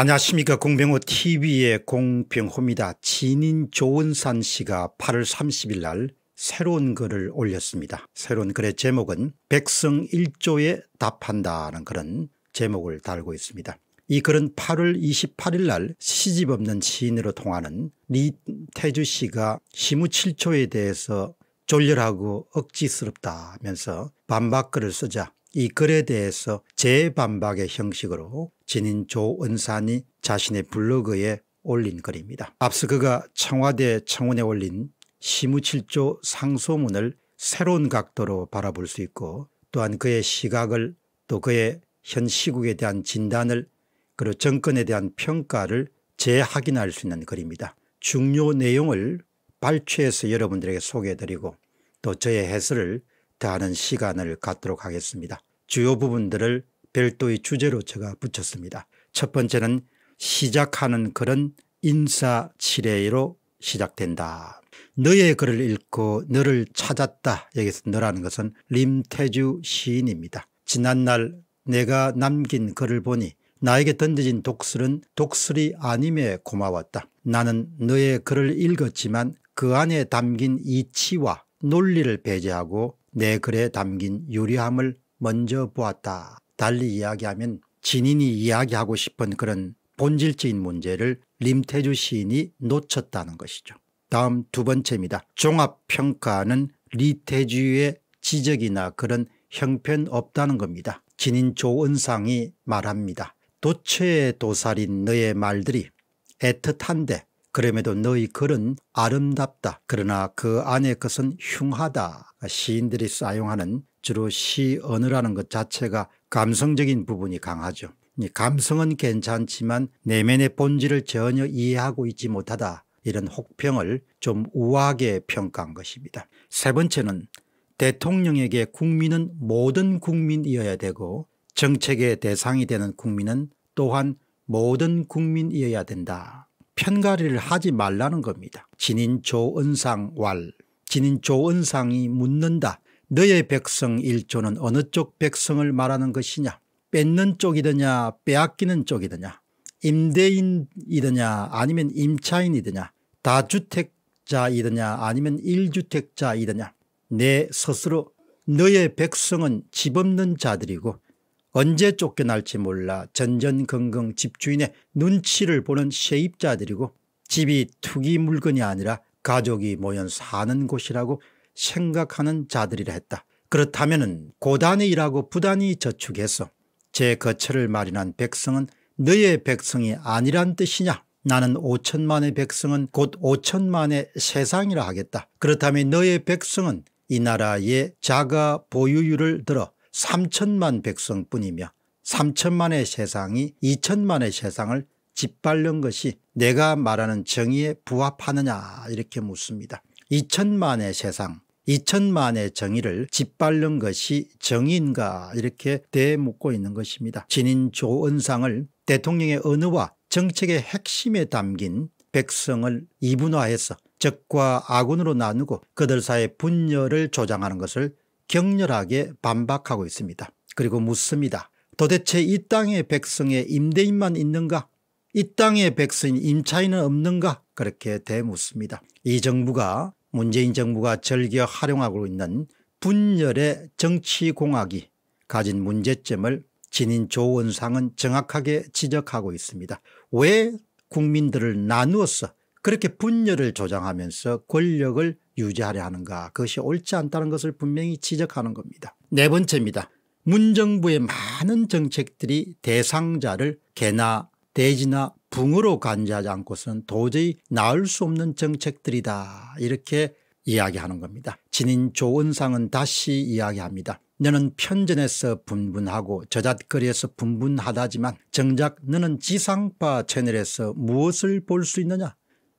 안녕하십니까 공병호 tv의 공병호입니다. 진인 조은산 씨가 8월 30일 날 새로운 글을 올렸습니다. 새로운 글의 제목은 백성일조에 답한다는 그런 제목을 달고 있습니다. 이 글은 8월 28일 날 시집 없는 시인으로 통하는 리태주 씨가 시무칠초에 대해서 졸렬하고 억지스럽다면서 반박글을 쓰자 이 글에 대해서 재반박의 형식으로 진인 조은산이 자신의 블로그에 올린 글입니다. 앞서 그가 청와대 청원에 올린 시무칠조 상소문을 새로운 각도로 바라볼 수 있고 또한 그의 시각을 또 그의 현 시국에 대한 진단을 그리고 정권에 대한 평가를 재확인할 수 있는 글입니다. 중요 내용을 발췌해서 여러분들에게 소개해드리고 또 저의 해설을 다하는 시간을 갖도록 하겠습니다. 주요 부분들을 별도의 주제로 제가 붙였습니다. 첫 번째는 시작하는 글은 인사치레로 시작된다. 너의 글을 읽고 너를 찾았다. 여기서 너라는 것은 림태주 시인입니다. 지난날 내가 남긴 글을 보니 나에게 던져진 독설은 독설이 아님에 고마웠다. 나는 너의 글을 읽었지만 그 안에 담긴 이치와 논리를 배제하고 내 글에 담긴 유리함을 먼저 보았다. 달리 이야기하면 진인이 이야기하고 싶은 그런 본질적인 문제를 림태주 시인이 놓쳤다는 것이죠. 다음 두 번째입니다. 종합평가는 리태주의 지적이나 그런 형편없다는 겁니다. 진인 조은상이 말합니다. 도처의 도살인 너의 말들이 애틋한데 그럼에도 너의 글은 아름답다. 그러나 그 안의 것은 흉하다. 시인들이 사용하는 주로 시 언어라는 것 자체가 감성적인 부분이 강하죠. 감성은 괜찮지만 내면의 본질을 전혀 이해하고 있지 못하다 이런 혹평을 좀 우아하게 평가한 것입니다. 세 번째는 대통령에게 국민은 모든 국민이어야 되고 정책의 대상이 되는 국민은 또한 모든 국민이어야 된다. 편가리를 하지 말라는 겁니다. 진인 조은상 왈 진인 조은상이 묻는다 너의 백성 일조는 어느 쪽 백성을 말하는 것이냐 뺏는 쪽이더냐 빼앗기는 쪽이더냐 임대인이더냐 아니면 임차인이더냐 다주택자이더냐 아니면 일주택자이더냐 내 스스로 너의 백성은 집 없는 자들이고 언제 쫓겨날지 몰라 전전긍긍 집주인의 눈치를 보는 세입자들이고 집이 투기 물건이 아니라 가족이 모여 사는 곳이라고 생각하는 자들이라 했다. 그렇다면 고단히 일고 부단히 저축해서 제 거처를 마련한 백성은 너의 백성이 아니란 뜻이냐 나는 5천만의 백성은 곧 5천만의 세상이라 하겠다. 그렇다면 너의 백성은 이 나라의 자가 보유율을 들어 3천만 백성뿐이며 3천만의 세상이 2천만의 세상을 짓밟는 것이 내가 말하는 정의에 부합하느냐 이렇게 묻습니다. 2천만의 세상 2천만의 정의를 짓밟는 것이 정의인가 이렇게 대묻고 있는 것입니다. 진인 조은상을 대통령의 언어와 정책의 핵심에 담긴 백성을 이분화해서 적과 아군으로 나누고 그들 사이 분열을 조장하는 것을 격렬하게 반박하고 있습니다. 그리고 묻습니다. 도대체 이 땅의 백성의 임대인만 있는가? 이 땅의 백성 임차인은 없는가? 그렇게 대묻습니다. 이 정부가 문재인 정부가 절겨 활용하고 있는 분열의 정치공학이 가진 문제점을 진인 조원상은 정확하게 지적하고 있습니다. 왜 국민들을 나누어서 그렇게 분열을 조장하면서 권력을 유지하려 하는가 그것이 옳지 않다는 것을 분명히 지적하는 겁니다. 네 번째입니다. 문정부의 많은 정책들이 대상자를 개나 돼지나 붕으로 간주하지 않고선 도저히 나을 수 없는 정책들이다 이렇게 이야기하는 겁니다. 진인 조은상은 다시 이야기합니다. 너는 편전에서 분분하고 저잣거리에서 분분하다지만 정작 너는 지상파 채널에서 무엇을 볼 수 있느냐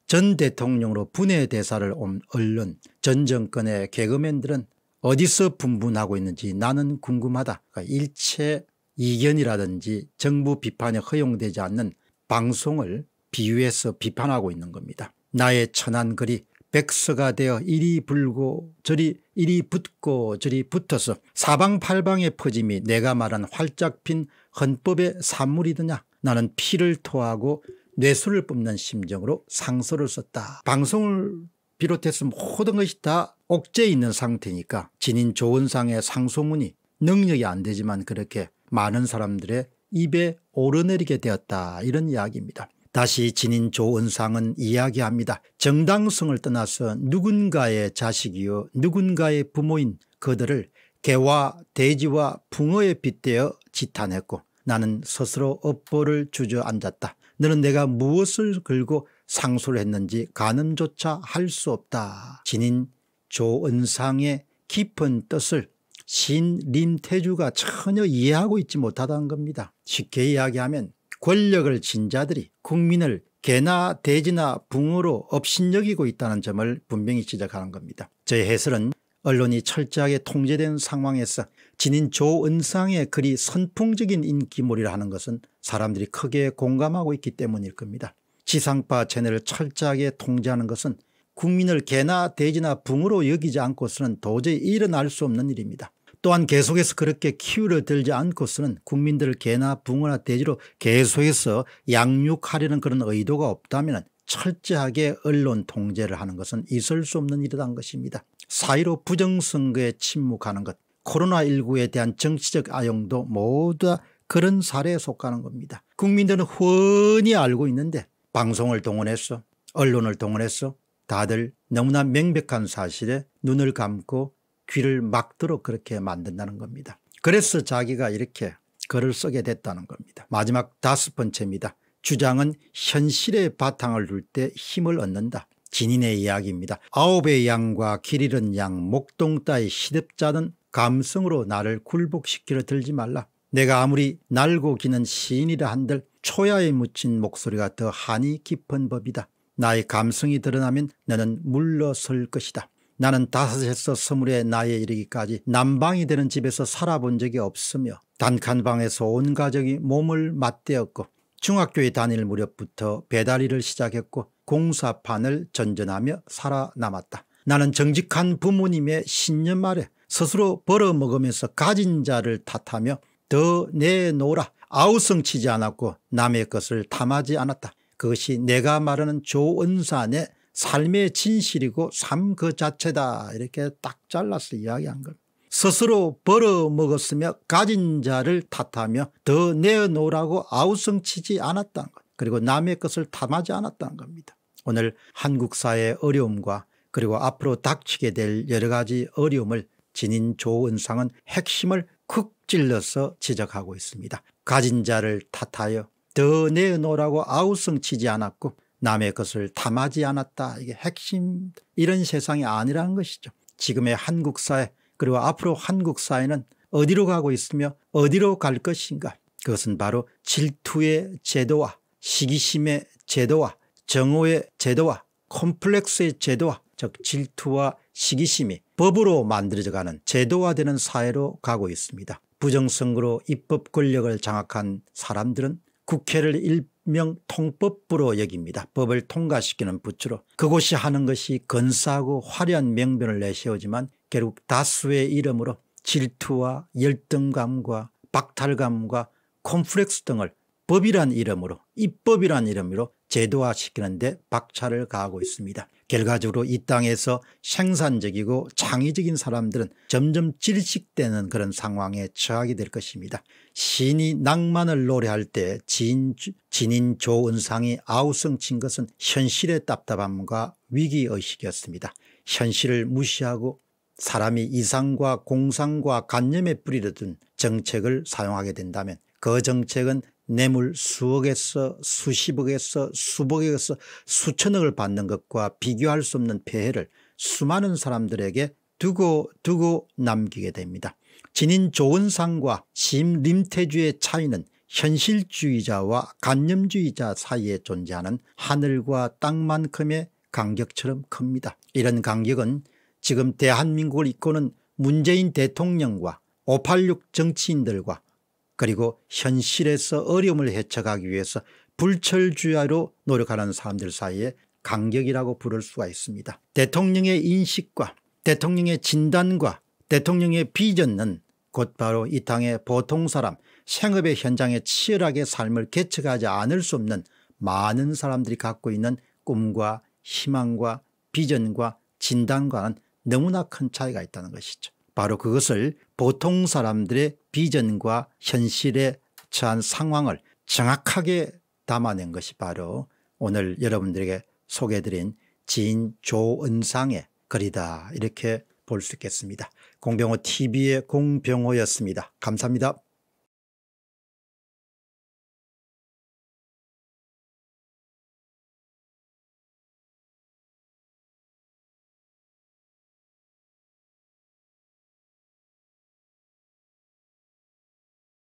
전 대통령으로 분해 대사를 온 언론 전 정권의 개그맨들은 어디서 분분하고 있는지 나는 궁금하다. 그러니까 일체 이견이라든지 정부 비판에 허용되지 않는 방송을 비유해서 비판하고 있는 겁니다. 나의 천한 글이 백서가 되어 이리 불고 저리 이리 붙고 저리 붙어서 사방팔방에 퍼짐이 내가 말한 활짝 핀 헌법의 산물이더냐 나는 피를 토하고 뇌수를 뽑는 심정으로 상서를 썼다. 방송을 비롯해서 모든 것이 다 옥죄에 있는 상태니까 진인 좋은상의 상소문이 능력이 안 되지만 그렇게 많은 사람들의 입에 오르내리게 되었다 이런 이야기입니다. 다시 지닌 조은상은 이야기합니다. 정당성을 떠나서 누군가의 자식이요 누군가의 부모인 그들을 개와 돼지와 붕어에 빗대어 지탄했고 나는 스스로 업보를 주저앉았다. 너는 내가 무엇을 걸고 상소를 했는지 가늠조차 할 수 없다. 지닌 조은상의 깊은 뜻을 신 림태주가 전혀 이해하고 있지 못하다는 겁니다. 쉽게 이야기하면 권력을 진 자들이 국민을 개나 돼지나 붕으로 업신여기고 있다는 점을 분명히 지적하는 겁니다. 저의 해설은 언론이 철저하게 통제된 상황에서 지닌 조은상의 글이 선풍적인 인기몰이라 하는 것은 사람들이 크게 공감하고 있기 때문일 겁니다. 지상파 채널을 철저하게 통제하는 것은 국민을 개나 돼지나 붕으로 여기지 않고서는 도저히 일어날 수 없는 일입니다. 또한 계속해서 그렇게 키우려 들지 않고서는 국민들을 개나 붕어나 돼지로 계속해서 양육하려는 그런 의도가 없다면 철저하게 언론 통제를 하는 것은 있을 수 없는 일이란 것입니다. 사이로 부정선거에 침묵하는 것 코로나19에 대한 정치적 아용도 모두 그런 사례에 속하는 겁니다. 국민들은 훤히 알고 있는데 방송을 동원해서 언론을 동원해서 다들 너무나 명백한 사실에 눈을 감고 귀를 막도록 그렇게 만든다는 겁니다. 그래서 자기가 이렇게 글을 쓰게 됐다는 겁니다. 마지막 다섯 번째입니다. 주장은 현실의 바탕을 둘 때 힘을 얻는다. 진인의 이야기입니다. 아홉의 양과 길 잃은 양 목동 따위 시듭자는 감성으로 나를 굴복시키려 들지 말라. 내가 아무리 날고 기는 시인이라 한들 초야에 묻힌 목소리가 더 한이 깊은 법이다. 나의 감성이 드러나면 너는 물러설 것이다. 나는 다섯에서 스물의 나이에 이르기까지 남방이 되는 집에서 살아본 적이 없으며 단칸방에서 온 가족이 몸을 맞대었고 중학교에 다닐 무렵부터 배달 일을 시작했고 공사판을 전전하며 살아남았다. 나는 정직한 부모님의 신념 아래 스스로 벌어먹으면서 가진 자를 탓하며 더 내놓으라 아우성치지 않았고 남의 것을 탐하지 않았다. 그것이 내가 말하는 조은산의 삶의 진실이고 삶 그 자체다 이렇게 딱 잘라서 이야기한 겁니다. 스스로 벌어먹었으며 가진 자를 탓하며 더 내어놓으라고 아우성치지 않았다는 것 그리고 남의 것을 탐하지 않았다는 겁니다. 오늘 한국 사회의 어려움과 그리고 앞으로 닥치게 될 여러 가지 어려움을 진인 조은상은 핵심을 쿡 찔러서 지적하고 있습니다. 가진 자를 탓하여 더 내어놓으라고 아우성치지 않았고 남의 것을 탐하지 않았다. 이게 핵심 이런 세상이 아니라는 것이죠. 지금의 한국 사회 그리고 앞으로 한국 사회는 어디로 가고 있으며 어디로 갈 것인가 그것은 바로 질투의 제도와 시기심의 제도와 정오의 제도와 콤플렉스의 제도와 즉 질투와 시기심이 법으로 만들어져가는 제도화되는 사회로 가고 있습니다. 부정선거로 입법 권력을 장악한 사람들은 국회를 명통법부로 여깁니다. 법을 통과시키는 부처로 그곳이 하는 것이 건사하고 화려한 명변을 내세우지만 결국 다수의 이름으로 질투와 열등감과 박탈감과 콤플렉스 등을 법이란 이름으로 입법이란 이름으로 제도화시키는 데 박차를 가하고 있습니다. 결과적으로 이 땅에서 생산적이고 창의적인 사람들은 점점 질식되는 그런 상황에 처하게 될 것입니다. 신이 낭만을 노래할 때 진, 진인 조은상이 아우성친 것은 현실의 답답함과 위기의식이었습니다. 현실을 무시하고 사람이 이상과 공상과 관념에 뿌리려둔 정책을 사용하게 된다면 그 정책은 뇌물 수억에서 수십억에서 수백에서 수천억을 받는 것과 비교할 수 없는 폐해를 수많은 사람들에게 두고 두고 남기게 됩니다. 진인 조은상과 심 림태주의 차이는 현실주의자와 관념주의자 사이에 존재하는 하늘과 땅만큼의 간격처럼 큽니다. 이런 간격은 지금 대한민국을 이끄는 문재인 대통령과 586 정치인들과 그리고 현실에서 어려움을 헤쳐가기 위해서 불철주야로 노력하는 사람들 사이에 간격이라고 부를 수가 있습니다. 대통령의 인식과 대통령의 진단과 대통령의 비전은 곧바로 이 땅의 보통 사람 생업의 현장에 치열하게 삶을 개척하지 않을 수 없는 많은 사람들이 갖고 있는 꿈과 희망과 비전과 진단과는 너무나 큰 차이가 있다는 것이죠. 바로 그것을 보통 사람들의 비전과 현실에 처한 상황을 정확하게 담아낸 것이 바로 오늘 여러분들에게 소개해드린 지인 조은상의 글이다 이렇게 볼 수 있겠습니다. 공병호 tv의 공병호였습니다. 감사합니다.